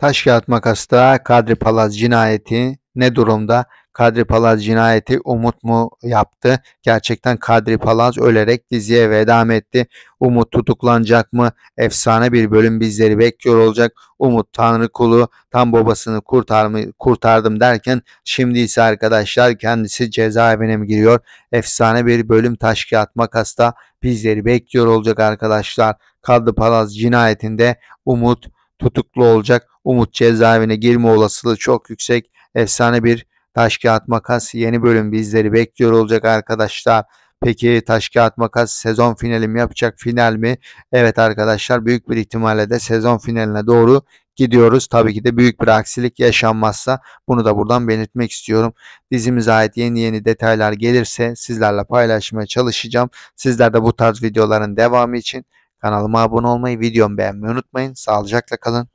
Taş kağıt makasta Kadri Palaz cinayeti ne durumda? Kadri Palaz cinayeti Umut mu yaptı? Gerçekten Kadri Palaz ölerek diziye veda etti. Umut tutuklanacak mı? Efsane bir bölüm bizleri bekliyor olacak. Umut Tanrı kulu tam babasını kurtarmı, kurtardım derken şimdi ise arkadaşlar kendisi cezaevine mi giriyor? Efsane bir bölüm taş kağıt makasta bizleri bekliyor olacak arkadaşlar. Kadri Palaz cinayetinde Umut tutuklu olacak. Umut cezaevine girme olasılığı çok yüksek. Efsane bir taş kağıt makas yeni bölüm bizleri bekliyor olacak arkadaşlar. Peki taş kağıt makas sezon finali mi yapacak final mi? Evet arkadaşlar büyük bir ihtimalle de sezon finaline doğru gidiyoruz. Tabii ki de büyük bir aksilik yaşanmazsa bunu da buradan belirtmek istiyorum. Dizimize ait yeni yeni detaylar gelirse sizlerle paylaşmaya çalışacağım. Sizler de bu tarz videoların devamı için Kanalıma abone olmayı, videomu beğenmeyi unutmayın. Sağlıcakla kalın.